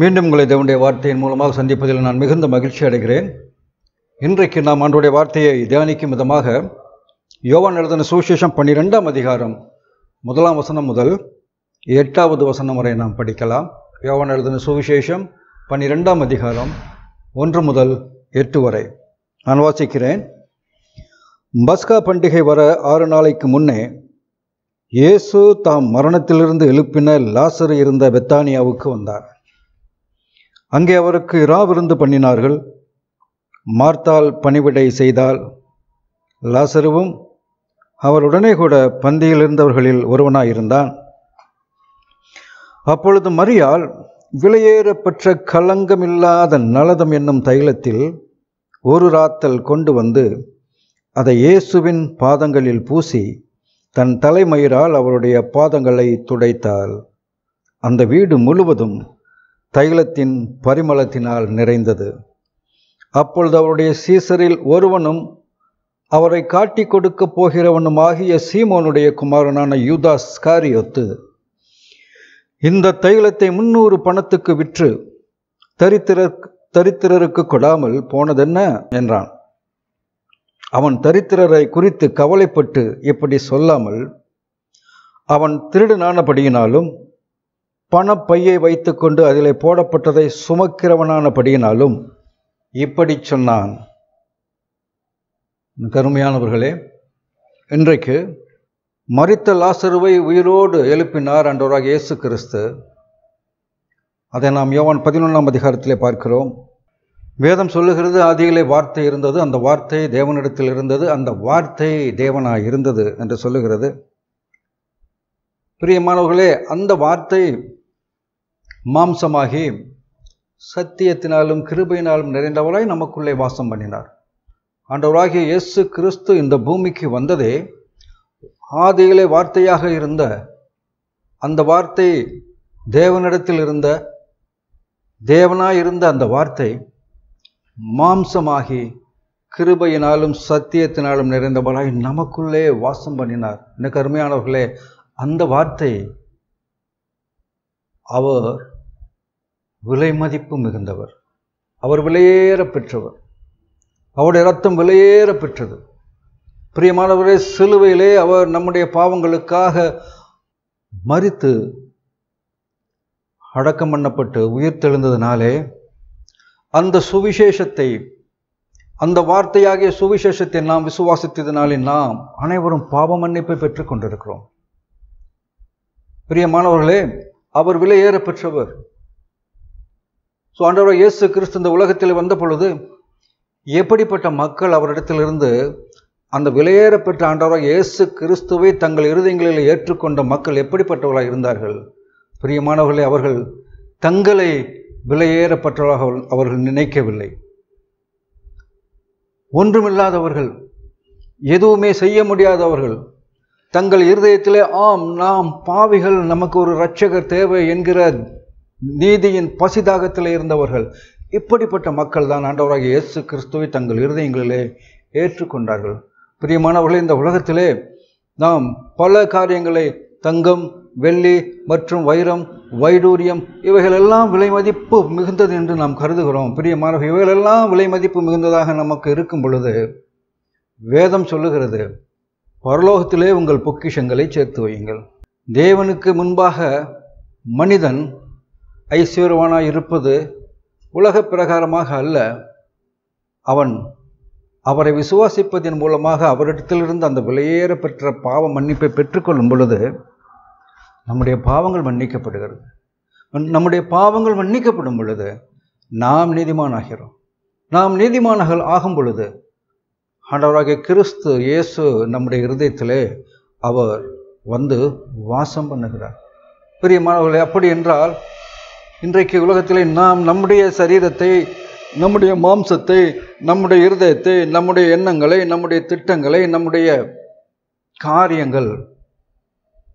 மீண்டும் உங்களை தேவனுடைய வார்த்தையின் மூலமாக சந்திப்பதில் நான் மிகுந்த மகிழ்ச்சி அடைகிறேன் இன்றைக்கு நாம் அன்றைய வார்த்தையை தியானிக்கும் விதமாக யோவான் எழுதின சுவிசேஷம் பன்னிரெண்டாம் அதிகாரம் முதலாம் வசனம் முதல் எட்டாவது வசனம் வரை நாம் படிக்கலாம் யோவான் எழுதின சுவிசேஷம் பன்னிரெண்டாம் அதிகாரம் ஒன்று முதல் எட்டு வரை நான் வாசிக்கிறேன் பஸ்கா பண்டிகை வர ஆறு நாளைக்கு முன்னே இயேசு தாம் மரணத்திலிருந்து எழுப்பின லாசர் இருந்த பெத்தானியாவுக்கு வந்தார் அங்கே அவருக்கு இரா விருந்து பண்ணினார்கள் மார்த்தால் பணிவிடை செய்தால் லாசருவும் அவருடனே கூட பந்தியில் இருந்தவர்களில் ஒருவனாயிருந்தான் அப்பொழுது மரியால் விலையேறப்பெற்ற கலங்கமில்லாத நலதம் என்னும் தைலத்தில் ஒரு ராத்தல் கொண்டு வந்து அதை இயேசுவின் பாதங்களில் பூசி தன் தலைமயிரால் அவருடைய பாதங்களை துடைத்தாள் அந்த வீடு முழுவதும் தைலத்தின் பரிமளத்தினால் நிறைந்தது அப்பொழுது அவருடைய சீசரில் ஒருவனும் அவரை காட்டி கொடுக்க போகிறவனும் ஆகிய சீமோனுடைய குமாரனான யூதாஸ் காரியொத்து இந்த தைலத்தை முன்னூறு பணத்துக்கு விற்று தரித்திரர் தரித்திரருக்கு கொடாமல் போனதென்ன என்றான் அவன் தரித்திரரை குறித்து கவலைப்பட்டு இப்படி சொல்லாமல் அவன் திருடனானபடியினாலும் பணப்பையை வைத்துக்கொண்டு அதிலே போடப்பட்டதை சுமக்கிறவனானபடியினாலும் இப்படி சொன்னான் கருமையானவர்களே இன்றைக்கு மறித்த லாசருவை உயிரோடு எழுப்பினார் அன்றோராக இயேசு கிறிஸ்து அதை நாம் யோவான் பதினொன்றாம் அதிகாரத்திலே பார்க்கிறோம் வேதம் சொல்லுகிறது ஆதியிலே வார்த்தை இருந்தது அந்த வார்த்தை தேவனிடத்தில் இருந்தது அந்த வார்த்தை தேவனாக இருந்தது என்று சொல்லுகிறது பிரியமானவர்களே அந்த வார்த்தை மாம்சமாகி சத்தியத்தினாலும் கிருபையினாலும் நிறைந்தவராய் நமக்குள்ளே வாசம் பண்ணினார் ஆண்டவராகிய இயேசு கிறிஸ்து இந்த பூமிக்கு வந்ததே ஆதியிலே வார்த்தையாக இருந்த அந்த வார்த்தை தேவனிடத்தில் இருந்த தேவனாய் இருந்த அந்த வார்த்தை மாம்சமாகி கிருபையினாலும் சத்தியத்தினாலும் நிறைந்தவராய் நமக்குள்ளே வாசம் பண்ணினார் எனக்கு அருமையானவர்களே அந்த வார்த்தை அவர் விலை மதிப்பு மிகுந்தவர் அவர் விலையேற பெற்றவர் அவருடைய ரத்தம் விலையேற பெற்றது பிரியமானவரே சிலுவையிலே அவர் நம்முடைய பாவங்களுக்காக மறித்து அடக்கம் பண்ணப்பட்டு உயிர் தெழுந்ததுனாலே அந்த சுவிசேஷத்தை அந்த வார்த்தையாகிய சுவிசேஷத்தை நாம் விசுவாசித்ததினாலே நாம் அனைவரும் பாவ மன்னிப்பை கொண்டிருக்கிறோம் பிரியமானவர்களே அவர் விலையேற பெற்றவர் ஸோ ஆண்டவராக இயேசு கிறிஸ்து இந்த உலகத்தில் வந்த பொழுது எப்படிப்பட்ட மக்கள் அவரிடத்திலிருந்து அந்த பெற்ற ஆண்டவராக இயேசு கிறிஸ்துவை தங்கள் இருதயங்களில் ஏற்றுக்கொண்ட மக்கள் எப்படிப்பட்டவர்களாக இருந்தார்கள் பிரியமானவர்களை அவர்கள் தங்களை விலையேறப்பட்டவர்களாக அவர்கள் நினைக்கவில்லை ஒன்றுமில்லாதவர்கள் எதுவுமே செய்ய முடியாதவர்கள் தங்கள் இருதயத்திலே ஆம் நாம் பாவிகள் நமக்கு ஒரு இரட்சகர் தேவை என்கிற நீதியின் பசிதாகத்தில் இருந்தவர்கள் இப்படிப்பட்ட மக்கள் தான் ஆண்டவராக இயேசு கிறிஸ்துவை தங்கள் இருதயங்களிலே ஏற்றுக்கொண்டார்கள் பிரியமானவர்கள் இந்த உலகத்திலே நாம் பல காரியங்களை தங்கம் வெள்ளி மற்றும் வைரம் வைடூரியம் இவைகளெல்லாம் விலை மதிப்பு மிகுந்தது என்று நாம் கருதுகிறோம் பிரியமானவர்கள் இவைகளெல்லாம் விலை மதிப்பு மிகுந்ததாக நமக்கு இருக்கும் பொழுது வேதம் சொல்லுகிறது பரலோகத்திலே உங்கள் பொக்கிஷங்களை சேர்த்து வையுங்கள் தேவனுக்கு முன்பாக மனிதன் ஐஸ்வர்யவானாக இருப்பது உலக பிரகாரமாக அல்ல அவன் அவரை விசுவாசிப்பதன் மூலமாக அவரிடத்திலிருந்து அந்த விலையேற பெற்ற பாவ மன்னிப்பை பெற்றுக்கொள்ளும் பொழுது நம்முடைய பாவங்கள் மன்னிக்கப்படுகிறது நம்முடைய பாவங்கள் மன்னிக்கப்படும் பொழுது நாம் நீதிமானாகிறோம் நாம் நீதிமானகள் ஆகும் பொழுது ஆண்டவராகிய கிறிஸ்து இயேசு நம்முடைய இருதயத்திலே அவர் வந்து வாசம் பண்ணுகிறார் பிரியமானவர்களே அப்படி என்றால் இன்றைக்கு உலகத்திலே நாம் நம்முடைய சரீரத்தை நம்முடைய மாம்சத்தை நம்முடைய இருதயத்தை நம்முடைய எண்ணங்களை நம்முடைய திட்டங்களை நம்முடைய காரியங்கள்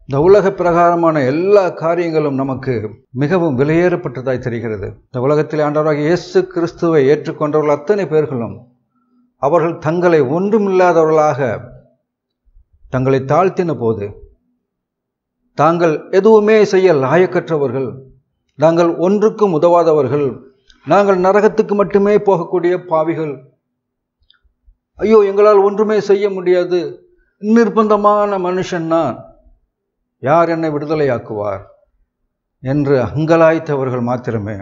இந்த உலக பிரகாரமான எல்லா காரியங்களும் நமக்கு மிகவும் விலையேறப்பட்டதாய் தெரிகிறது இந்த உலகத்தில் ஆண்டவராக இயேசு கிறிஸ்துவை ஏற்றுக்கொண்டவர்கள் அத்தனை பேர்களும் அவர்கள் தங்களை ஒன்றுமில்லாதவர்களாக தங்களை தாழ்த்தின போது தாங்கள் எதுவுமே செய்ய லாயக்கற்றவர்கள் நாங்கள் ஒன்றுக்கும் உதவாதவர்கள் நாங்கள் நரகத்துக்கு மட்டுமே போகக்கூடிய பாவிகள் ஐயோ எங்களால் ஒன்றுமே செய்ய முடியாது நிர்பந்தமான மனுஷன் நான் யார் என்னை விடுதலையாக்குவார் என்று அங்கலாய்த்தவர்கள் மாத்திரமே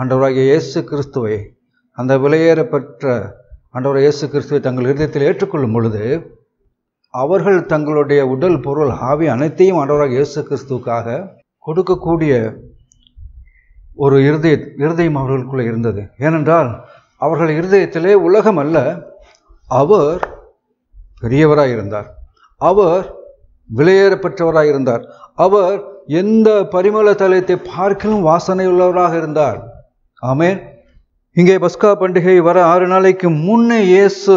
ஆண்டவராகிய இயேசு கிறிஸ்துவை அந்த விலையேற பெற்ற ஆண்டவர் இயேசு கிறிஸ்துவை தங்கள் இருதயத்தில் ஏற்றுக்கொள்ளும் பொழுது அவர்கள் தங்களுடைய உடல் பொருள் ஆவி அனைத்தையும் ஆண்டவராக இயேசு கிறிஸ்துவுக்காக கொடுக்கக்கூடிய ஒரு இருதய இருதயம் அவர்களுக்குள்ளே இருந்தது ஏனென்றால் அவர்கள் இருதயத்திலே உலகம் அல்ல அவர் பெரியவராக இருந்தார் அவர் விலையேறப்பெற்றவராக இருந்தார் அவர் எந்த பரிமள தலையத்தை பார்க்கலும் உள்ளவராக இருந்தார் ஆமே இங்கே பஸ்கா பண்டிகை வர ஆறு நாளைக்கு முன்னே இயேசு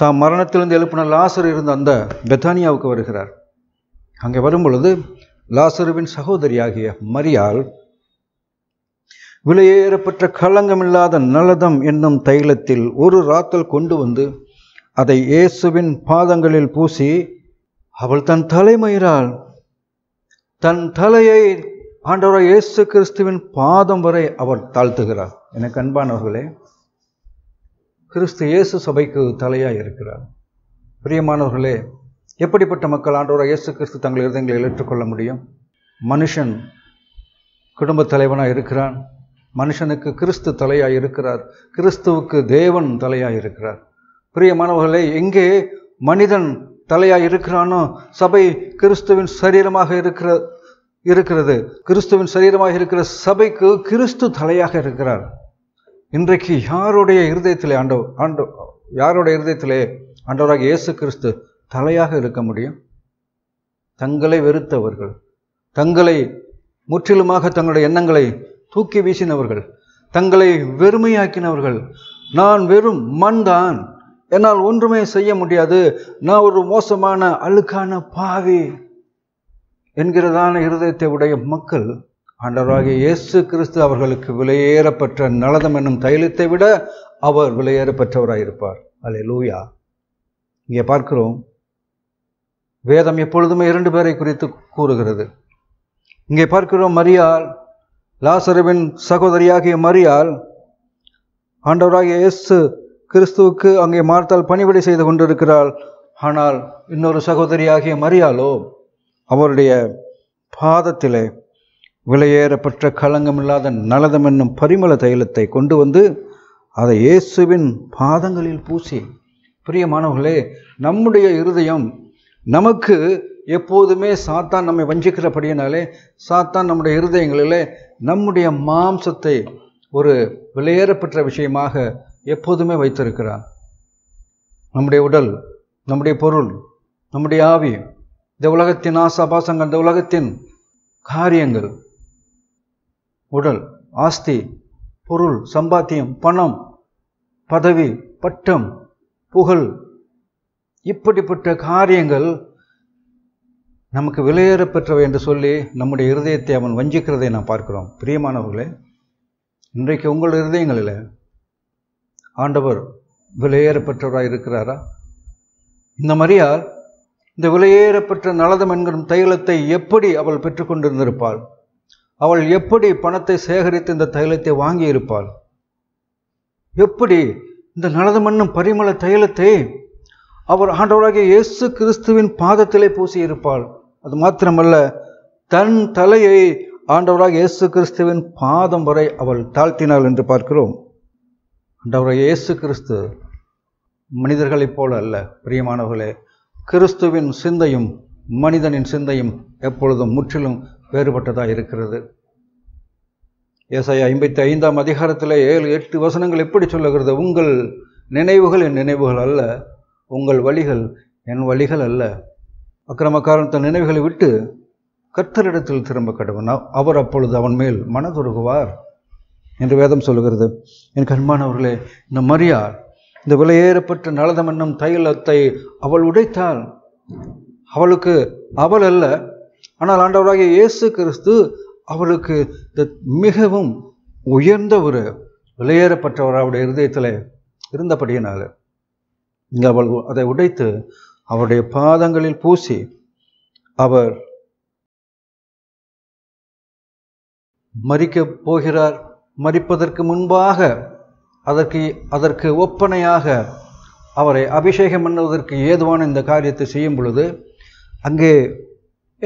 தாம் மரணத்திலிருந்து எழுப்பின லாசர் இருந்த அந்த பெத்தானியாவுக்கு வருகிறார் அங்கே வரும் பொழுது லாசருவின் சகோதரியாகிய மரியாள் விலையேறப்பட்ட களங்கமில்லாத நலதம் என்னும் தைலத்தில் ஒரு ராத்தல் கொண்டு வந்து அதை இயேசுவின் பாதங்களில் பூசி அவள் தன் தலைமயிறாள் தன் தலையை ஆண்டவராக இயேசு கிறிஸ்துவின் பாதம் வரை அவர் தாழ்த்துகிறார் என கண்பானவர்களே கிறிஸ்து இயேசு சபைக்கு தலையாக இருக்கிறார் பிரியமானவர்களே எப்படிப்பட்ட மக்கள் ஆண்டோராக இயேசு கிறிஸ்து தங்கள் இருதயங்களை ஏற்றுக்கொள்ள முடியும் மனுஷன் குடும்பத் தலைவனாக இருக்கிறான் மனுஷனுக்கு கிறிஸ்து தலையாக இருக்கிறார் கிறிஸ்துவுக்கு தேவன் தலையாக இருக்கிறார் பிரியமானவர்களே எங்கே மனிதன் தலையாக இருக்கிறானோ சபை கிறிஸ்துவின் சரீரமாக இருக்கிற இருக்கிறது கிறிஸ்துவின் சரீரமாக இருக்கிற சபைக்கு கிறிஸ்து தலையாக இருக்கிறார் இன்றைக்கு யாருடைய இருதயத்திலே ஆண்டோ ஆண்டோ யாருடைய இருதயத்திலே ஆண்டவராக இயேசு கிறிஸ்து தலையாக இருக்க முடியும் தங்களை வெறுத்தவர்கள் தங்களை முற்றிலுமாக தங்களுடைய எண்ணங்களை தூக்கி வீசினவர்கள் தங்களை வெறுமையாக்கினவர்கள் நான் வெறும் தான் என்னால் ஒன்றுமே செய்ய முடியாது நான் ஒரு மோசமான அழுக்கான பாவி என்கிறதான இருதயத்தை உடைய மக்கள் ஆண்டவராகிய இயேசு கிறிஸ்து அவர்களுக்கு விலையேறப்பெற்ற நலதம் என்னும் தைலத்தை விட அவர் விலையேறப்பெற்றவராயிருப்பார் அலே லூயா இங்கே பார்க்கிறோம் வேதம் எப்பொழுதுமே இரண்டு பேரை குறித்து கூறுகிறது இங்கே பார்க்கிறோம் மரியால் லாசருவின் சகோதரியாகிய மரியால் ஆண்டவராகிய இயேசு கிறிஸ்துவுக்கு அங்கே மார்த்தால் பணிபடி செய்து கொண்டிருக்கிறாள் ஆனால் இன்னொரு சகோதரியாகிய மரியாலோ அவருடைய பாதத்திலே விலையேறப்பட்ட இல்லாத நலதம் என்னும் பரிமள தைலத்தை கொண்டு வந்து அதை இயேசுவின் பாதங்களில் பூசி பிரியமானவர்களே நம்முடைய இருதயம் நமக்கு எப்போதுமே சாத்தான் நம்மை வஞ்சிக்கிறபடியினாலே சாத்தான் நம்முடைய இருதயங்களிலே நம்முடைய மாம்சத்தை ஒரு விலையேறப்பெற்ற விஷயமாக எப்போதுமே வைத்திருக்கிறான் நம்முடைய உடல் நம்முடைய பொருள் நம்முடைய ஆவி இந்த உலகத்தின் ஆசாபாசங்கள் இந்த உலகத்தின் காரியங்கள் உடல் ஆஸ்தி பொருள் சம்பாத்தியம் பணம் பதவி பட்டம் புகழ் இப்படிப்பட்ட காரியங்கள் நமக்கு விலையேறப்பெற்றவை என்று சொல்லி நம்முடைய இருதயத்தை அவன் வஞ்சிக்கிறதை நாம் பார்க்கிறோம் பிரியமானவர்களே இன்றைக்கு உங்கள் இருதயங்களில் ஆண்டவர் விலையேறப்பெற்றவராக இருக்கிறாரா இந்த மாதிரியால் இந்த விலையேறப்பெற்ற நலதம் என்கிற தைலத்தை எப்படி அவள் பெற்றுக்கொண்டிருந்திருப்பாள் அவள் எப்படி பணத்தை சேகரித்து இந்த தைலத்தை வாங்கியிருப்பாள் எப்படி இந்த நலதம் பரிமள தைலத்தை அவர் ஆண்டவராகிய இயேசு கிறிஸ்துவின் பாதத்திலே பூசி இருப்பாள் அது மாத்திரமல்ல தன் தலையை ஆண்டவராக இயேசு கிறிஸ்துவின் பாதம் வரை அவள் தாழ்த்தினாள் என்று பார்க்கிறோம் ஆண்டவராக இயேசு கிறிஸ்து மனிதர்களைப் போல அல்ல பிரியமானவர்களே கிறிஸ்துவின் சிந்தையும் மனிதனின் சிந்தையும் எப்பொழுதும் முற்றிலும் வேறுபட்டதாக இருக்கிறது ஏசாய ஐம்பத்தி ஐந்தாம் அதிகாரத்தில் ஏழு எட்டு வசனங்கள் எப்படி சொல்லுகிறது உங்கள் நினைவுகள் என் நினைவுகள் அல்ல உங்கள் வழிகள் என் வழிகள் அல்ல அக்கிரமக்காரன் தன் நினைவுகளை விட்டு கர்த்தரிடத்தில் திரும்ப கடவன் அவர் அப்பொழுது அவன் மேல் மனதுருகுவார் என்று வேதம் சொல்லுகிறது என் கண்மானவர்களே இந்த மரியார் இந்த விலையேறப்பட்ட நலதமன்னம் தைலத்தை அவள் உடைத்தாள் அவளுக்கு அவள் அல்ல ஆனால் ஆண்டவராகிய இயேசு கிறிஸ்து அவளுக்கு மிகவும் உயர்ந்த ஒரு விலையேறப்பட்டவர் அவருடைய இருதயத்தில் இருந்தபடியினால இங்கே அவள் அதை உடைத்து அவருடைய பாதங்களில் பூசி அவர் மறிக்கப் போகிறார் மறிப்பதற்கு முன்பாக அதற்கு அதற்கு ஒப்பனையாக அவரை அபிஷேகம் பண்ணுவதற்கு ஏதுவான இந்த காரியத்தை செய்யும் பொழுது அங்கே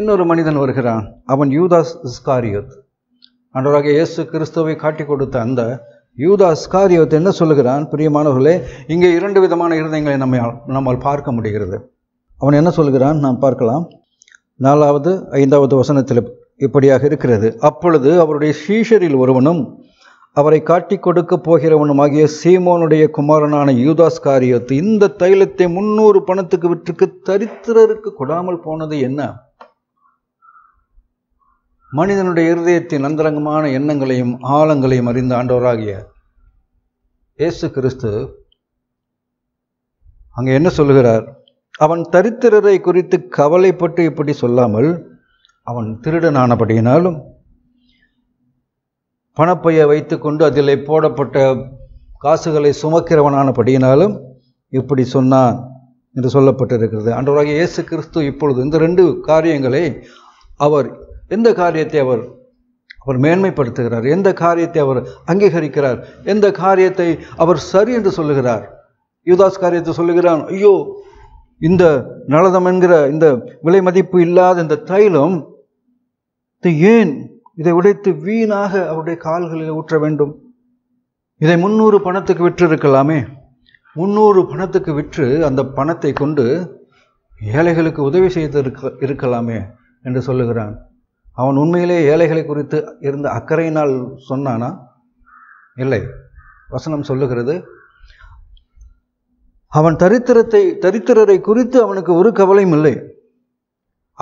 இன்னொரு மனிதன் வருகிறான் அவன் யூதாஸ் இஸ்காரியத் அன்றவராக இயேசு கிறிஸ்துவை காட்டி கொடுத்த அந்த யூதா ஸ்காரியத்தை என்ன சொல்லுகிறான் பிரியமானவர்களே இங்கே இரண்டு விதமான இருதயங்களை நம்ம நம்மால் பார்க்க முடிகிறது அவன் என்ன சொல்கிறான் நாம் பார்க்கலாம் நாலாவது ஐந்தாவது வசனத்தில் இப்படியாக இருக்கிறது அப்பொழுது அவருடைய சீஷரில் ஒருவனும் அவரை காட்டி கொடுக்க போகிறவனுமாகிய சீமோனுடைய குமாரனான யூதாஸ் காரியத்து இந்த தைலத்தை முன்னூறு பணத்துக்கு விற்றுக்கு தரித்திரருக்கு கொடாமல் போனது என்ன மனிதனுடைய இருதயத்தின் அந்தரங்கமான எண்ணங்களையும் ஆழங்களையும் அறிந்த ஆண்டவராகிய இயேசு கிறிஸ்து அங்கே என்ன சொல்லுகிறார் அவன் தரித்திரரை குறித்து கவலைப்பட்டு இப்படி சொல்லாமல் அவன் திருடனானபடியினாலும் பணப்பையை வைத்துக்கொண்டு அதில் போடப்பட்ட காசுகளை சுமக்கிறவனானபடியினாலும் இப்படி சொன்னான் என்று சொல்லப்பட்டிருக்கிறது அன்றவராக இயேசு கிறிஸ்து இப்பொழுது இந்த ரெண்டு காரியங்களை அவர் எந்த காரியத்தை அவர் அவர் மேன்மைப்படுத்துகிறார் எந்த காரியத்தை அவர் அங்கீகரிக்கிறார் எந்த காரியத்தை அவர் சரி என்று சொல்லுகிறார் யுவதாஸ் காரியத்தை சொல்லுகிறான் ஐயோ இந்த நலதம் என்கிற இந்த விலை மதிப்பு இல்லாத இந்த தைலம் ஏன் இதை உடைத்து வீணாக அவருடைய கால்களில் ஊற்ற வேண்டும் இதை முன்னூறு பணத்துக்கு விற்று இருக்கலாமே முன்னூறு பணத்துக்கு விற்று அந்த பணத்தை கொண்டு ஏழைகளுக்கு உதவி செய்து இருக்க இருக்கலாமே என்று சொல்லுகிறான் அவன் உண்மையிலே ஏழைகளை குறித்து இருந்த அக்கறையினால் சொன்னானா இல்லை வசனம் சொல்லுகிறது அவன் தரித்திரத்தை தரித்திரரை குறித்து அவனுக்கு ஒரு கவலையும் இல்லை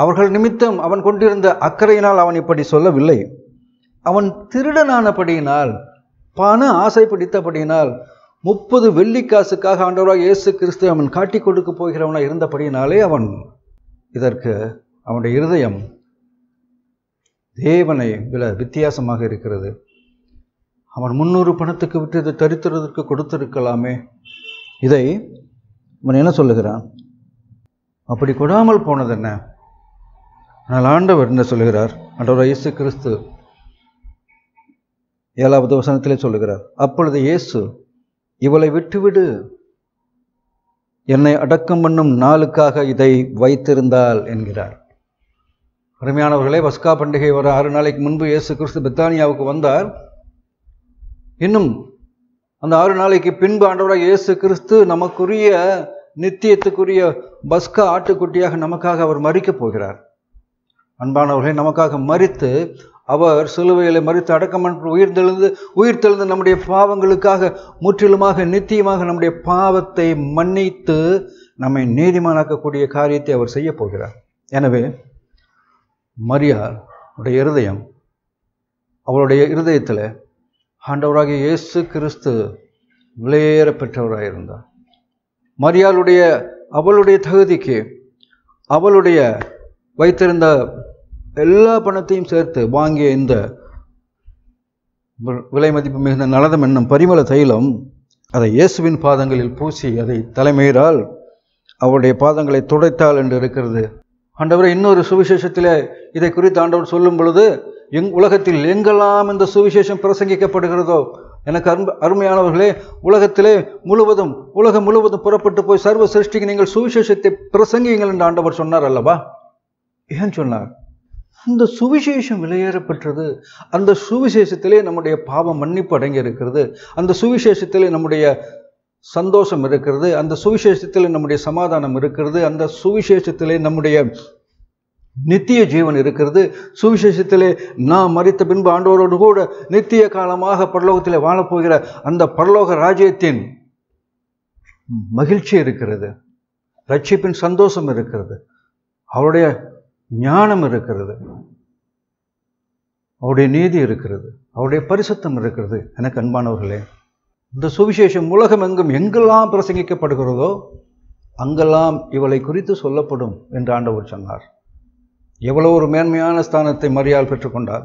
அவர்கள் நிமித்தம் அவன் கொண்டிருந்த அக்கறையினால் அவன் இப்படி சொல்லவில்லை அவன் திருடனானபடியினால் பண ஆசை பிடித்தபடியினால் முப்பது வெள்ளிக்காசுக்காக ஆண்டவராக இயேசு கிறிஸ்து அவன் காட்டி கொடுக்க போகிறவனாக இருந்தபடியினாலே அவன் இதற்கு அவனுடைய இருதயம் தேவனை வில வித்தியாசமாக இருக்கிறது அவன் முன்னூறு பணத்துக்கு விட்டு இதை தரித்திரத்திற்கு கொடுத்திருக்கலாமே இதை இவன் என்ன சொல்லுகிறான் அப்படி கொடாமல் போனது என்ன ஆனால் ஆண்டவர் என்ன சொல்லுகிறார் அன்றவர் இயேசு கிறிஸ்து ஏழாவது வசனத்திலே சொல்லுகிறார் அப்பொழுது இயேசு இவளை விட்டுவிடு என்னை அடக்கம் பண்ணும் நாளுக்காக இதை வைத்திருந்தாள் என்கிறார் அருமையானவர்களே பஸ்கா பண்டிகை வர ஆறு நாளைக்கு முன்பு இயேசு கிறிஸ்து பிரித்தானியாவுக்கு வந்தார் இன்னும் அந்த ஆறு நாளைக்கு பின்பு ஆண்டவராக இயேசு கிறிஸ்து நமக்குரிய நித்தியத்துக்குரிய பஸ்கா ஆட்டுக்குட்டியாக நமக்காக அவர் மறிக்கப் போகிறார் அன்பானவர்களை நமக்காக மறித்து அவர் சிலுவையில் மறித்து அடக்கமன்று உயிர்த்தெழுந்து உயிர்த்தெழுந்து நம்முடைய பாவங்களுக்காக முற்றிலுமாக நித்தியமாக நம்முடைய பாவத்தை மன்னித்து நம்மை நீதிமானாக்கக்கூடிய காரியத்தை அவர் செய்யப் போகிறார் எனவே மரியா உடைய இருதயம் அவளுடைய இருதயத்தில் ஆண்டவராகிய இயேசு கிறிஸ்து விலையேற பெற்றவராக இருந்தார் மரியாளுடைய அவளுடைய தகுதிக்கு அவளுடைய வைத்திருந்த எல்லா பணத்தையும் சேர்த்து வாங்கிய இந்த விலை மதிப்பு மிகுந்த நலதம் என்னும் பரிமள தைலம் அதை இயேசுவின் பாதங்களில் பூசி அதை தலைமையிறால் அவருடைய பாதங்களை துடைத்தாள் என்று இருக்கிறது ஆண்டவர் இன்னொரு சுவிசேஷத்தில் இதை குறித்து ஆண்டவர் சொல்லும் பொழுது எங் உலகத்தில் எங்கெல்லாம் இந்த சுவிசேஷம் பிரசங்கிக்கப்படுகிறதோ எனக்கு அரும் அருமையானவர்களே உலகத்திலே முழுவதும் உலகம் முழுவதும் புறப்பட்டு போய் சர்வ சிருஷ்டிக்கு நீங்கள் சுவிசேஷத்தை பிரசங்கிங்கள் என்று ஆண்டவர் சொன்னார் அல்லவா ஏன் சொன்னார் அந்த சுவிசேஷம் வெளியேறப்பட்டது அந்த சுவிசேஷத்திலே நம்முடைய பாவம் மன்னிப்பு அடங்கி இருக்கிறது அந்த சுவிசேஷத்திலே நம்முடைய சந்தோஷம் இருக்கிறது அந்த சுவிசேஷத்தில் நம்முடைய சமாதானம் இருக்கிறது அந்த சுவிசேஷத்திலே நம்முடைய நித்திய ஜீவன் இருக்கிறது சுவிசேஷத்திலே நாம் மறித்த பின்பு ஆண்டோரோடு கூட நித்திய காலமாக பரலோகத்தில் வாழப்போகிற அந்த பரலோக ராஜ்யத்தின் மகிழ்ச்சி இருக்கிறது ரட்சிப்பின் சந்தோஷம் இருக்கிறது அவருடைய ஞானம் இருக்கிறது அவருடைய நீதி இருக்கிறது அவருடைய பரிசுத்தம் இருக்கிறது எனக்கு அன்பானவர்களே இந்த சுவிசேஷம் உலகம் எங்கும் எங்கெல்லாம் பிரசங்கிக்கப்படுகிறதோ அங்கெல்லாம் இவளை குறித்து சொல்லப்படும் என்று ஆண்டவர் சொன்னார் எவ்வளோ ஒரு மேன்மையான ஸ்தானத்தை மரியால் பெற்றுக்கொண்டார்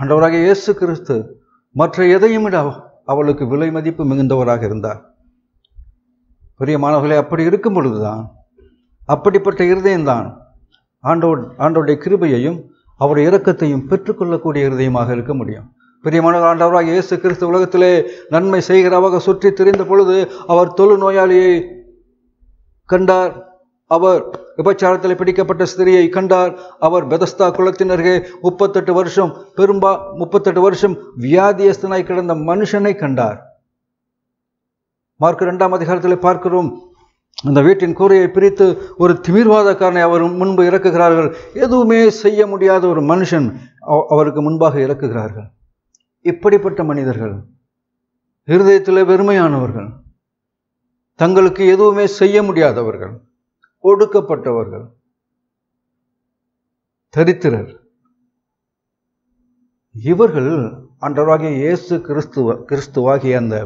ஆண்டவராக இயேசு கிறிஸ்து மற்ற எதையும் விட அவளுக்கு விலை மதிப்பு மிகுந்தவராக இருந்தார் பெரிய மாணவர்களே அப்படி இருக்கும் பொழுதுதான் அப்படிப்பட்ட இருதயம்தான் ஆண்டவன் ஆண்டோடைய கிருபையையும் அவருடைய இறக்கத்தையும் பெற்றுக்கொள்ளக்கூடிய இருதயமாக இருக்க முடியும் பிரியமான ஆண்டவராக இயேசு கிறிஸ்து உலகத்திலே நன்மை செய்கிறவாக சுற்றி திரிந்த பொழுது அவர் தொழு நோயாளியை கண்டார் அவர் விபச்சாரத்தில் பிடிக்கப்பட்ட ஸ்திரியை கண்டார் அவர் பெதஸ்தா குலத்தினருகே முப்பத்தெட்டு வருஷம் பெரும்பா முப்பத்தெட்டு வருஷம் வியாதியஸ்தனாய் கிடந்த மனுஷனை கண்டார் மார்க் ரெண்டாம் அதிகாரத்தில் பார்க்கிறோம் அந்த வீட்டின் கூரையை பிரித்து ஒரு திமிர்வாதக்காரனை அவர் முன்பு இறக்குகிறார்கள் எதுவுமே செய்ய முடியாத ஒரு மனுஷன் அவருக்கு முன்பாக இறக்குகிறார்கள் இப்படிப்பட்ட மனிதர்கள் இருதயத்தில் வெறுமையானவர்கள் தங்களுக்கு எதுவுமே செய்ய முடியாதவர்கள் ஒடுக்கப்பட்டவர்கள் தரித்திரர் இவர்கள் அன்றராகிய இயேசு கிறிஸ்துவ கிறிஸ்துவாகிய அந்த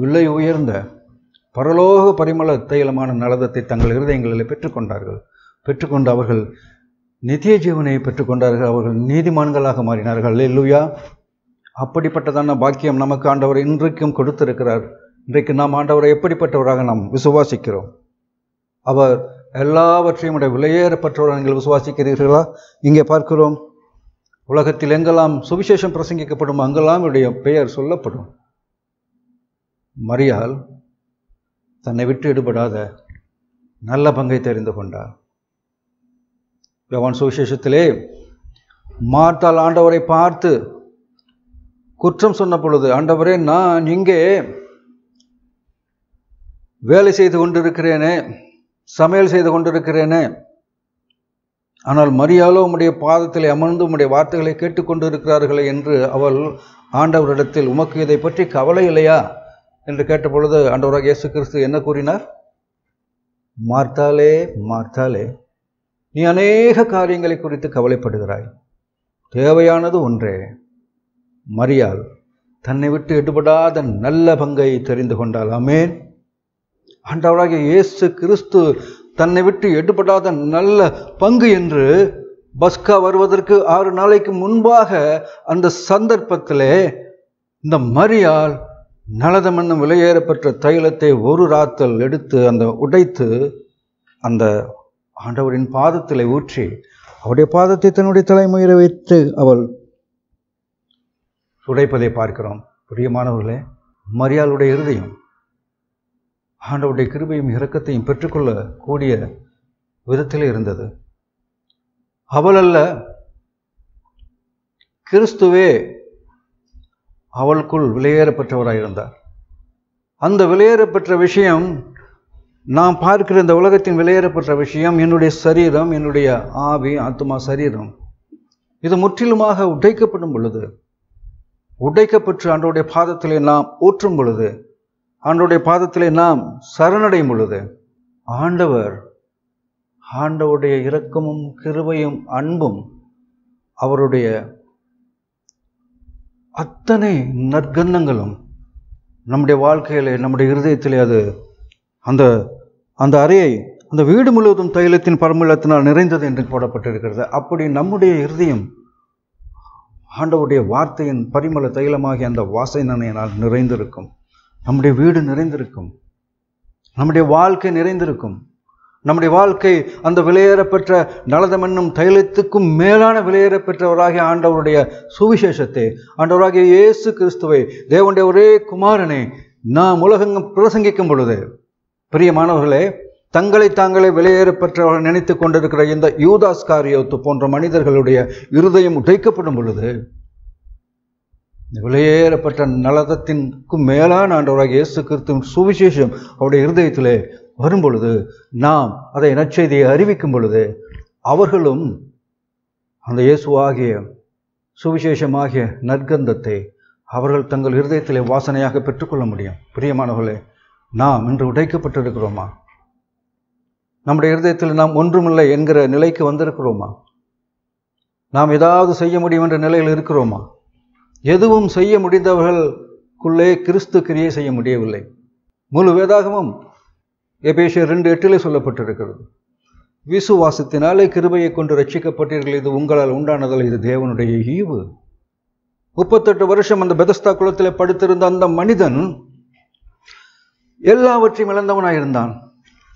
விலை உயர்ந்த பரலோக பரிமள தைலமான நலதத்தை தங்கள் இருதயங்களில் பெற்றுக்கொண்டார்கள் பெற்றுக்கொண்டு அவர்கள் நித்திய ஜீவனை பெற்றுக்கொண்டார்கள் அவர்கள் நீதிமான்களாக மாறினார்கள் இல்லையா அப்படிப்பட்டதான பாக்கியம் நமக்கு ஆண்டவர் இன்றைக்கும் கொடுத்திருக்கிறார் இன்றைக்கு நாம் ஆண்டவரை எப்படிப்பட்டவராக நாம் விசுவாசிக்கிறோம் அவர் எல்லாவற்றையும் உடைய விலையேறப்பட்டவராக நீங்கள் விசுவாசிக்கிறீர்களா இங்கே பார்க்கிறோம் உலகத்தில் எங்கெல்லாம் சுவிசேஷம் பிரசங்கிக்கப்படும் அங்கெல்லாம் இவருடைய பெயர் சொல்லப்படும் மரியால் தன்னை விட்டு ஈடுபடாத நல்ல பங்கை தெரிந்து கொண்டார் யவான் சுவிசேஷத்திலே மார்த்தால் ஆண்டவரை பார்த்து குற்றம் சொன்ன பொழுது ஆண்டவரே நான் இங்கே வேலை செய்து கொண்டிருக்கிறேனே சமையல் செய்து கொண்டிருக்கிறேனே ஆனால் மரியாலோ உம்முடைய பாதத்தில் அமர்ந்து உம்முடைய வார்த்தைகளை கேட்டுக்கொண்டிருக்கிறார்களே என்று அவள் ஆண்டவரிடத்தில் உமக்கு இதை பற்றி கவலை இல்லையா என்று கேட்டபொழுது ஆண்டவராக இயேசு கிறிஸ்து என்ன கூறினார் மார்த்தாலே மார்த்தாலே நீ அநேக காரியங்களை குறித்து கவலைப்படுகிறாய் தேவையானது ஒன்றே மரியாள் தன்னை விட்டு எடுபடாத நல்ல பங்கை தெரிந்து கொண்டாள் அமேன் ஆண்டவராகிய இயேசு கிறிஸ்து தன்னை விட்டு எடுபடாத நல்ல பங்கு என்று பஸ்கா வருவதற்கு ஆறு நாளைக்கு முன்பாக அந்த சந்தர்ப்பத்திலே இந்த மரியால் நலத மண்ணும் விலையேறப்பட்ட தைலத்தை ஒரு ராத்தல் எடுத்து அந்த உடைத்து அந்த ஆண்டவரின் பாதத்திலே ஊற்றி அவருடைய பாதத்தை தன்னுடைய தலைமுயிரை வைத்து அவள் சுடைப்பதை பார்க்கிறோம் பிரியமானவர்களே மரியாளுடைய இருதயம் ஆண்டவுடைய கிருபையும் இரக்கத்தையும் பெற்றுக்கொள்ள கூடிய விதத்தில் இருந்தது அவளல்ல கிறிஸ்துவே அவளுக்குள் வெளியேறப்பெற்றவராக இருந்தார் அந்த வெளியேறப்பெற்ற விஷயம் நாம் பார்க்கிற இந்த உலகத்தின் வெளியேறப்பெற்ற விஷயம் என்னுடைய சரீரம் என்னுடைய ஆவி ஆத்மா சரீரம் இது முற்றிலுமாக உடைக்கப்படும் பொழுது உடைக்கப்பெற்று அன்றோடைய பாதத்திலே நாம் ஊற்றும் பொழுது ஆண்டோடைய பாதத்திலே நாம் சரணடையும் பொழுது ஆண்டவர் ஆண்டவருடைய இரக்கமும் கிருவையும் அன்பும் அவருடைய அத்தனை நற்கண்ணங்களும் நம்முடைய வாழ்க்கையிலே நம்முடைய இருதயத்திலே அது அந்த அந்த அறையை அந்த வீடு முழுவதும் தைலத்தின் பரமிழத்தினால் நிறைந்தது என்று போடப்பட்டிருக்கிறது அப்படி நம்முடைய இருதயம் ஆண்டவருடைய வார்த்தையின் பரிமள தைலமாகிய அந்த வாசை நினைனால் நிறைந்திருக்கும் நம்முடைய வீடு நிறைந்திருக்கும் நம்முடைய வாழ்க்கை நிறைந்திருக்கும் நம்முடைய வாழ்க்கை அந்த விலையேறப்பெற்ற நலதம் என்னும் தைலத்துக்கும் மேலான விலையேறப்பெற்றவராகிய ஆண்டவருடைய சுவிசேஷத்தை ஆண்டவராகிய இயேசு கிறிஸ்துவை தேவனுடைய ஒரே குமாரனை நாம் உலகங்கம் பிரசங்கிக்கும் பொழுது மாணவர்களே தங்களை தாங்களே வெளியேற நினைத்து கொண்டிருக்கிற இந்த யூதாஸ் காரியத்து போன்ற மனிதர்களுடைய இருதயம் உடைக்கப்படும் பொழுது வெளியேறப்பட்ட நலதத்திற்கும் மேலான ஆண்டவராக இயேசு கிறிஸ்துவின் சுவிசேஷம் அவருடைய இருதயத்திலே வரும் பொழுது நாம் அதை நற்செய்தியை அறிவிக்கும் பொழுது அவர்களும் அந்த இயேசுவாகிய சுவிசேஷமாகிய நற்கந்தத்தை அவர்கள் தங்கள் இருதயத்திலே வாசனையாக பெற்றுக்கொள்ள முடியும் பிரியமானவர்களே நாம் இன்று உடைக்கப்பட்டிருக்கிறோமா நம்முடைய இருதயத்தில் நாம் ஒன்றுமில்லை என்கிற நிலைக்கு வந்திருக்கிறோமா நாம் ஏதாவது செய்ய முடியும் என்ற நிலையில் இருக்கிறோமா எதுவும் செய்ய முடிந்தவர்களுக்குள்ளே கிறிஸ்து கிரியை செய்ய முடியவில்லை முழு வேதாகமும் எபேஷியர் ரெண்டு எட்டிலே சொல்லப்பட்டிருக்கிறது விசுவாசத்தினாலே கிருபையை கொண்டு ரட்சிக்கப்பட்டீர்கள் இது உங்களால் உண்டானதால் இது தேவனுடைய ஈவு முப்பத்தெட்டு வருஷம் அந்த பெதஸ்தா குளத்தில் படுத்திருந்த அந்த மனிதன் எல்லாவற்றையும் இழந்தவனாயிருந்தான்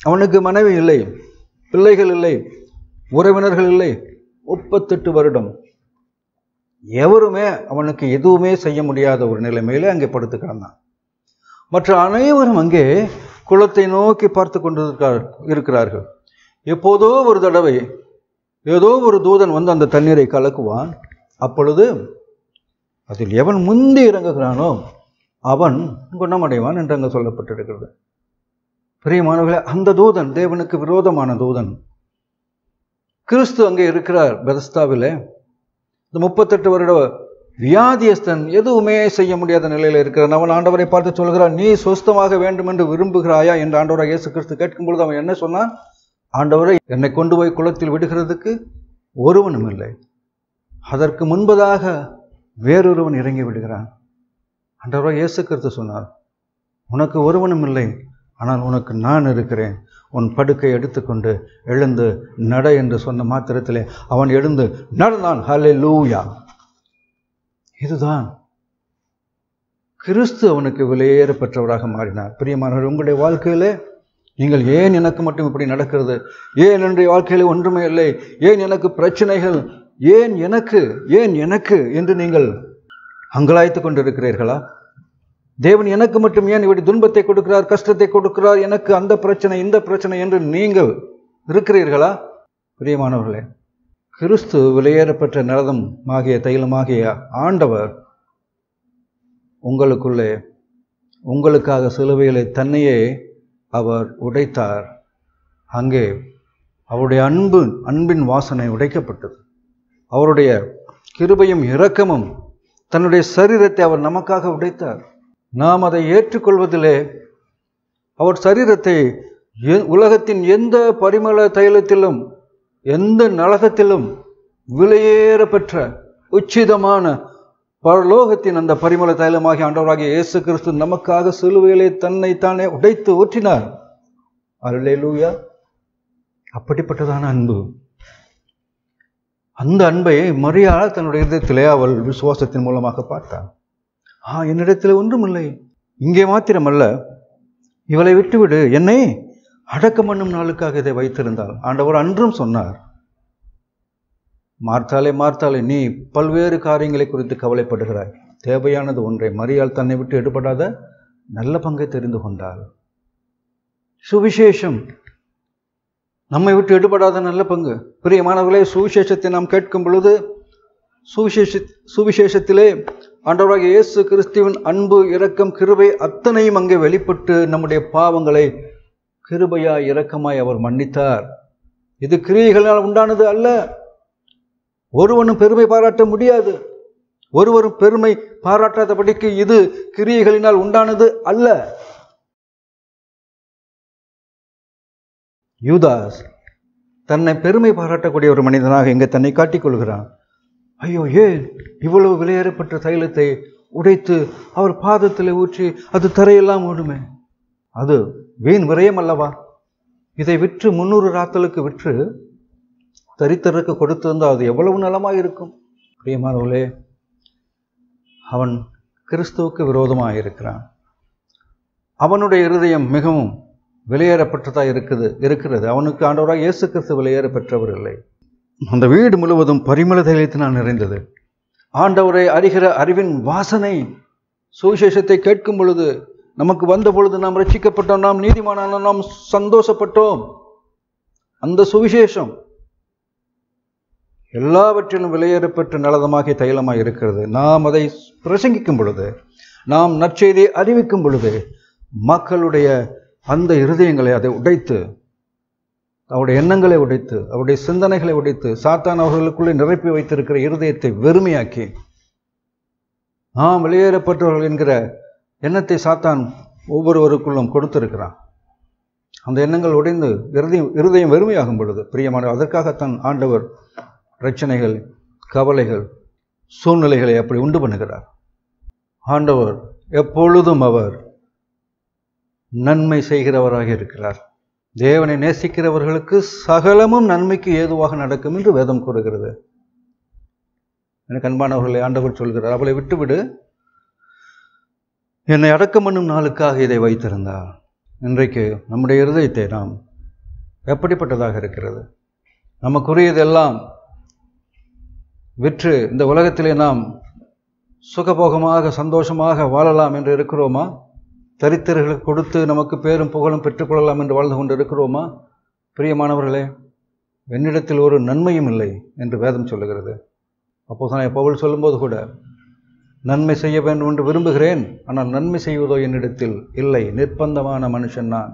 அவனுக்கு மனைவி இல்லை பிள்ளைகள் இல்லை உறவினர்கள் இல்லை முப்பத்தெட்டு வருடம் எவருமே அவனுக்கு எதுவுமே செய்ய முடியாத ஒரு நிலைமையிலே அங்கே படுத்து கிடந்தான் மற்ற அனைவரும் அங்கே குளத்தை நோக்கி பார்த்து கொண்டிருக்கார் இருக்கிறார்கள் எப்போதோ ஒரு தடவை ஏதோ ஒரு தூதன் வந்து அந்த தண்ணீரை கலக்குவான் அப்பொழுது அதில் எவன் முந்தி இறங்குகிறானோ அவன் குணமடைவான் என்று அங்கே சொல்லப்பட்டிருக்கிறது பிரியமானவர்களே அந்த தூதன் தேவனுக்கு விரோதமான தூதன் கிறிஸ்து அங்கே இருக்கிறார் பெதஸ்தாவில் இந்த முப்பத்தெட்டு வருட வியாதியஸ்தன் எதுவுமே செய்ய முடியாத நிலையில் இருக்கிறான் அவன் ஆண்டவரை பார்த்து சொல்கிறான் நீ சொஸ்தமாக வேண்டும் என்று விரும்புகிறாயா என்று ஆண்டவராக இயேசு கிறிஸ்து கேட்கும்பொழுது அவன் என்ன சொன்னான் ஆண்டவரை என்னை கொண்டு போய் குளத்தில் விடுகிறதுக்கு ஒருவனும் இல்லை அதற்கு முன்பதாக வேறொருவன் இறங்கி விடுகிறான் ஆண்டவராக இயேசு கிறிஸ்து சொன்னார் உனக்கு ஒருவனும் இல்லை ஆனால் உனக்கு நான் இருக்கிறேன் உன் படுக்கை எடுத்துக்கொண்டு எழுந்து நட என்று சொன்ன மாத்திரத்திலே அவன் எழுந்து நடந்தான் ஹலே லூயா இதுதான் கிறிஸ்து அவனுக்கு பெற்றவராக மாறினார் பிரியமானவர் உங்களுடைய வாழ்க்கையிலே நீங்கள் ஏன் எனக்கு மட்டும் இப்படி நடக்கிறது ஏன் என்னுடைய வாழ்க்கையில் ஒன்றுமே இல்லை ஏன் எனக்கு பிரச்சனைகள் ஏன் எனக்கு ஏன் எனக்கு என்று நீங்கள் அங்கலாய்த்து கொண்டிருக்கிறீர்களா தேவன் எனக்கு மட்டும் ஏன் இப்படி துன்பத்தை கொடுக்கிறார் கஷ்டத்தை கொடுக்கிறார் எனக்கு அந்த பிரச்சனை இந்த பிரச்சனை என்று நீங்கள் இருக்கிறீர்களா பிரியமானவர்களே கிறிஸ்து வெளியேறப்பட்ட நிலதம் ஆகிய தைலமாகிய ஆண்டவர் உங்களுக்குள்ளே உங்களுக்காக சிலுவைகளை தன்னையே அவர் உடைத்தார் அங்கே அவருடைய அன்பு அன்பின் வாசனை உடைக்கப்பட்டது அவருடைய கிருபையும் இரக்கமும் தன்னுடைய சரீரத்தை அவர் நமக்காக உடைத்தார் நாம் அதை ஏற்றுக்கொள்வதிலே அவர் சரீரத்தை உலகத்தின் எந்த பரிமள தைலத்திலும் எந்த நலகத்திலும் விலையேற பெற்ற உச்சிதமான பரலோகத்தின் அந்த பரிமள தைலமாகி ஆண்டவராகிய இயேசு கிறிஸ்து நமக்காக சிலுவையிலே தன்னை தானே உடைத்து ஊற்றினார் அருளே லூயா அப்படிப்பட்டதான அன்பு அந்த அன்பை மரியாதை தன்னுடைய இதயத்திலே அவள் விசுவாசத்தின் மூலமாக பார்த்தான் ஆ என்னிடத்தில் ஒன்றுமில்லை இங்கே மாத்திரமல்ல இவளை விட்டுவிடு என்னை அடக்கம் பண்ணும் நாளுக்காக இதை வைத்திருந்தாள் ஆண்டவர் அன்றும் சொன்னார் மார்த்தாலே மார்த்தாலே நீ பல்வேறு காரியங்களை குறித்து கவலைப்படுகிறாய் தேவையானது ஒன்றை மரியாள் தன்னை விட்டு எடுபடாத நல்ல பங்கை தெரிந்து கொண்டாள் சுவிசேஷம் நம்மை விட்டு எடுபடாத நல்ல பங்கு பிரியமானவர்களே சுவிசேஷத்தை நாம் கேட்கும் பொழுது சுவிசேஷ சுவிசேஷத்திலே ஆண்டவராக இயேசு கிறிஸ்துவின் அன்பு இரக்கம் கிருபை அத்தனையும் அங்கே வெளிப்பட்டு நம்முடைய பாவங்களை கிருபையா இரக்கமாய் அவர் மன்னித்தார் இது கிரியைகளால் உண்டானது அல்ல ஒருவனும் பெருமை பாராட்ட முடியாது ஒருவரும் பெருமை பாராட்டாதபடிக்கு இது கிரியைகளினால் உண்டானது அல்ல யூதாஸ் தன்னை பெருமை பாராட்டக்கூடிய ஒரு மனிதனாக இங்கே தன்னை காட்டிக்கொள்கிறான் ஐயோ ஏன் இவ்வளவு விலையேறப்பட்ட தைலத்தை உடைத்து அவர் பாதத்தில் ஊற்றி அது தரையெல்லாம் ஓடுமே அது வீண் விரயம் அல்லவா இதை விற்று முன்னூறு ராத்தலுக்கு விற்று தரித்தருக்கு கொடுத்திருந்தால் அது எவ்வளவு நலமாக இருக்கும் பிரியமானவர்களே அவன் கிறிஸ்துவுக்கு விரோதமாக இருக்கிறான் அவனுடைய இருதயம் மிகவும் வெளியேறப்பட்டதாக இருக்குது இருக்கிறது அவனுக்கு ஆண்டவராக இயேசு கிறிஸ்து வெளியேற பெற்றவர் இல்லை அந்த வீடு முழுவதும் பரிமள நான் நிறைந்தது ஆண்டவரை அறிகிற அறிவின் வாசனை சுவிசேஷத்தை கேட்கும் பொழுது நமக்கு வந்த பொழுது நாம் ரட்சிக்கப்பட்டோம் நாம் நீதிமான நாம் சந்தோஷப்பட்டோம் அந்த சுவிசேஷம் எல்லாவற்றிலும் விலையேறப்பெற்ற நலதமாகி தைலமாக இருக்கிறது நாம் அதை பிரசங்கிக்கும் பொழுது நாம் நற்செய்தியை அறிவிக்கும் பொழுது மக்களுடைய அந்த இருதயங்களை அதை உடைத்து அவருடைய எண்ணங்களை உடைத்து அவருடைய சிந்தனைகளை உடைத்து சாத்தான் அவர்களுக்குள்ளே நிரப்பி வைத்திருக்கிற இருதயத்தை வெறுமையாக்கி ஆம் வெளியேறப்பட்டவர்கள் என்கிற எண்ணத்தை சாத்தான் ஒவ்வொருவருக்குள்ளும் கொடுத்திருக்கிறான் அந்த எண்ணங்கள் உடைந்து இருதயம் இருதயம் வெறுமையாகும் பொழுது பிரியமான அதற்காகத்தான் ஆண்டவர் பிரச்சனைகள் கவலைகள் சூழ்நிலைகளை அப்படி உண்டு பண்ணுகிறார் ஆண்டவர் எப்பொழுதும் அவர் நன்மை செய்கிறவராக இருக்கிறார் தேவனை நேசிக்கிறவர்களுக்கு சகலமும் நன்மைக்கு ஏதுவாக நடக்கும் என்று வேதம் கூறுகிறது எனக்கு அன்பானவர்களை ஆண்டவர் சொல்கிறார் அவளை விட்டுவிடு என்னை அடக்கம் பண்ணும் நாளுக்காக இதை வைத்திருந்தார் இன்றைக்கு நம்முடைய இருதயத்தை நாம் எப்படிப்பட்டதாக இருக்கிறது நமக்குரியதெல்லாம் விற்று இந்த உலகத்திலே நாம் சுகபோகமாக சந்தோஷமாக வாழலாம் என்று இருக்கிறோமா தரித்திரர்களுக்கு கொடுத்து நமக்கு பேரும் புகழும் பெற்றுக்கொள்ளலாம் என்று வாழ்ந்து கொண்டிருக்கிறோமா பிரியமானவர்களே என்னிடத்தில் ஒரு நன்மையும் இல்லை என்று வேதம் சொல்லுகிறது அப்போ நான் பவுல் சொல்லும்போது கூட நன்மை செய்ய வேண்டும் என்று விரும்புகிறேன் ஆனால் நன்மை செய்வதோ என்னிடத்தில் இல்லை நிர்பந்தமான மனுஷன் நான்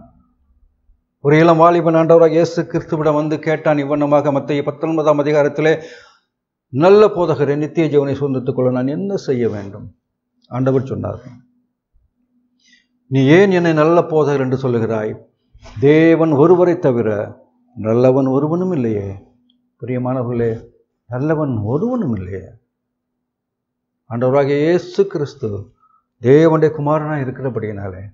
ஒரு இளம் வாலிபன் ஆண்டவராக இயேசு கிறிஸ்துவிடம் வந்து கேட்டான் இவ்வண்ணமாக மத்திய பத்தொன்பதாம் அதிகாரத்திலே நல்ல போதகரை நித்திய ஜீவனை சுதந்திரத்துக்குள்ள நான் என்ன செய்ய வேண்டும் ஆண்டவர் சொன்னார் நீ ஏன் என்னை நல்ல போதகர் என்று சொல்லுகிறாய் தேவன் ஒருவரை தவிர நல்லவன் ஒருவனும் இல்லையே பிரியமானவர்களே நல்லவன் ஒருவனும் இல்லையே ஆண்டவராகிய இயேசு கிறிஸ்து தேவனுடைய குமாரனாக இருக்கிறபடியினாலே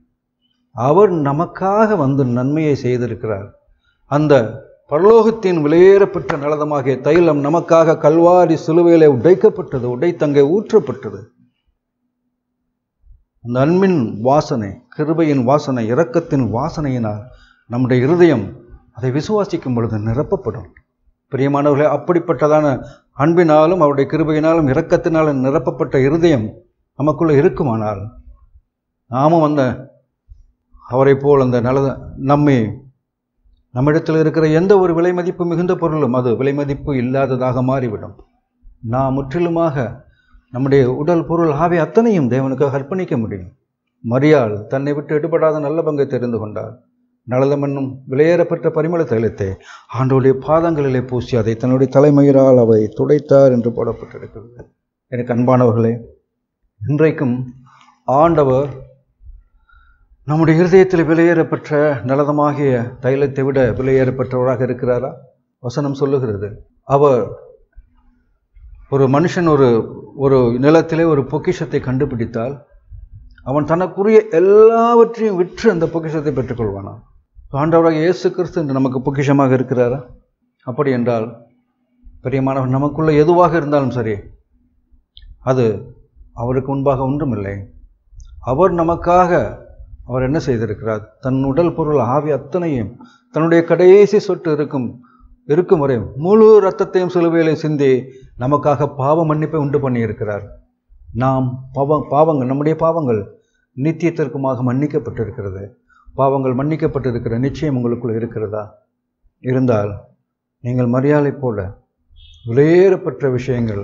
அவர் நமக்காக வந்து நன்மையை செய்திருக்கிறார் அந்த பரலோகத்தின் விலையேறப்பட்ட நலதமாகிய தைலம் நமக்காக கல்வாரி சிலுவையிலே உடைக்கப்பட்டது உடைத்தங்கை ஊற்றப்பட்டது நன்மின் வாசனை கிருபையின் வாசனை இரக்கத்தின் வாசனையினால் நம்முடைய இருதயம் அதை விசுவாசிக்கும் பொழுது நிரப்பப்படும் பிரியமானவர்களே அப்படிப்பட்டதான அன்பினாலும் அவருடைய கிருபையினாலும் இரக்கத்தினாலும் நிரப்பப்பட்ட இருதயம் நமக்குள்ளே இருக்குமானால் நாமும் அந்த அவரை போல் அந்த நல நம்மை நம்மிடத்தில் இருக்கிற எந்த ஒரு விலை மதிப்பு மிகுந்த பொருளும் அது விலை மதிப்பு இல்லாததாக மாறிவிடும் நாம் முற்றிலுமாக நம்முடைய உடல் பொருள் ஆவை அத்தனையும் தேவனுக்கு அர்ப்பணிக்க முடியும் மரியாள் தன்னை விட்டு எடுபடாத நல்ல பங்கை தெரிந்து கொண்டார் நலதம் என்னும் விளையேறப்பட்ட பரிமள தைலத்தை ஆண்டோடைய பாதங்களிலே பூசி அதை தன்னுடைய தலைமையினால் அவை துடைத்தார் என்று போடப்பட்டிருக்கிறது எனக்கு அன்பானவர்களே இன்றைக்கும் ஆண்டவர் நம்முடைய இருதயத்தில் விலையேறப்பெற்ற நலதமாகிய தைலத்தை விட விலையேறப்பெற்றவராக இருக்கிறாரா வசனம் சொல்லுகிறது அவர் ஒரு மனுஷன் ஒரு ஒரு நிலத்திலே ஒரு பொக்கிஷத்தை கண்டுபிடித்தால் அவன் தனக்குரிய எல்லாவற்றையும் விற்று அந்த பொக்கிஷத்தை பெற்றுக்கொள்வானான் ஆண்டவராக இயேசு கிறிஸ்து என்று நமக்கு பொக்கிஷமாக இருக்கிறாரா அப்படி என்றால் பெரியமானவன் நமக்குள்ளே எதுவாக இருந்தாலும் சரி அது அவருக்கு முன்பாக ஒன்றுமில்லை அவர் நமக்காக அவர் என்ன செய்திருக்கிறார் தன் உடல் பொருள் ஆவி அத்தனையும் தன்னுடைய கடைசி சொட்டு இருக்கும் இருக்கும் வரை முழு ரத்தத்தையும் சிலுவையிலே சிந்தி நமக்காக பாவ மன்னிப்பை உண்டு பண்ணியிருக்கிறார் நாம் பாவ பாவங்கள் நம்முடைய பாவங்கள் நித்தியத்திற்குமாக மன்னிக்கப்பட்டிருக்கிறது பாவங்கள் மன்னிக்கப்பட்டிருக்கிற நிச்சயம் உங்களுக்குள் இருக்கிறதா இருந்தால் நீங்கள் மரியாதை போல வெளியேறப்பட்ட விஷயங்கள்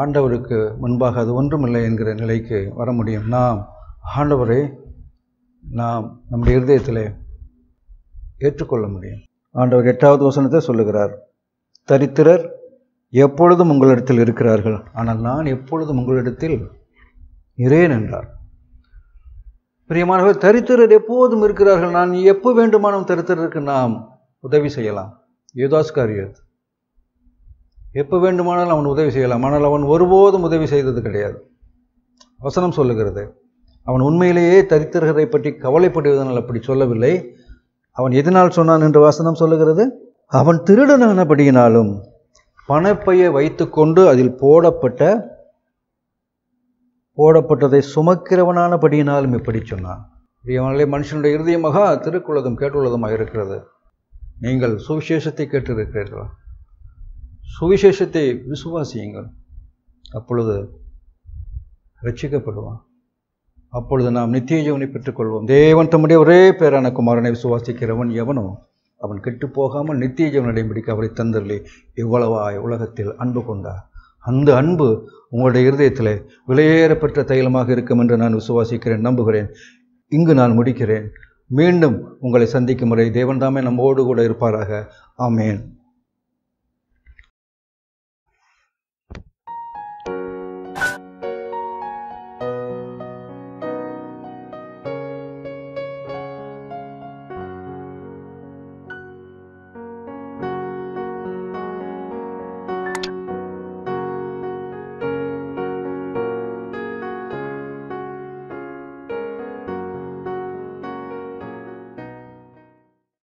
ஆண்டவருக்கு முன்பாக அது ஒன்றுமில்லை என்கிற நிலைக்கு வர முடியும் நாம் ஆண்டவரை நாம் நம்முடைய இருதயத்தில் ஏற்றுக்கொள்ள முடியும் ஆண்டவர் எட்டாவது வசனத்தை சொல்லுகிறார் தரித்திரர் எப்பொழுதும் உங்களிடத்தில் இருக்கிறார்கள் ஆனால் நான் எப்பொழுதும் உங்களிடத்தில் இறேன் என்றார் பிரியமானவர் தரித்திரர் எப்போதும் இருக்கிறார்கள் நான் எப்போ வேண்டுமானும் தரித்திரருக்கு நாம் உதவி செய்யலாம் யுதாஸ்காரியத் எப்போ வேண்டுமானாலும் அவன் உதவி செய்யலாம் ஆனால் அவன் ஒருபோதும் உதவி செய்தது கிடையாது வசனம் சொல்லுகிறது அவன் உண்மையிலேயே தரித்திரரை பற்றி கவலைப்படுவதனால் அப்படி சொல்லவில்லை அவன் எதனால் சொன்னான் என்று வாசனம் சொல்லுகிறது அவன் திருடனானபடியினாலும் பணப்பையை வைத்துக்கொண்டு அதில் போடப்பட்ட போடப்பட்டதை சுமக்கிறவனானபடியினாலும் இப்படி சொன்னான் மனுஷனுடைய இறுதியமாக திருக்குள்ளதும் கேட்டுள்ளதுமாக இருக்கிறது நீங்கள் சுவிசேஷத்தை கேட்டிருக்கிறீர்களா சுவிசேஷத்தை விசுவாசியுங்கள் அப்பொழுது ரட்சிக்கப்படுவான் அப்பொழுது நாம் நித்திய ஜீவனை பெற்றுக்கொள்வோம் தேவன் தம்முடைய ஒரே பேரான குமாரனை விசுவாசிக்கிறவன் எவனோ அவன் கெட்டு போகாமல் நித்திய ஜீவன் பிடிக்க அவரை தந்தரிலே இவ்வளவாய் உலகத்தில் அன்பு கொண்டார் அந்த அன்பு உங்களுடைய இருதயத்தில் விலையேறப்பெற்ற தைலமாக இருக்கும் என்று நான் விசுவாசிக்கிறேன் நம்புகிறேன் இங்கு நான் முடிக்கிறேன் மீண்டும் உங்களை சந்திக்கும் முறை தேவன்தாமே நம்மோடு கூட இருப்பாராக ஆமேன்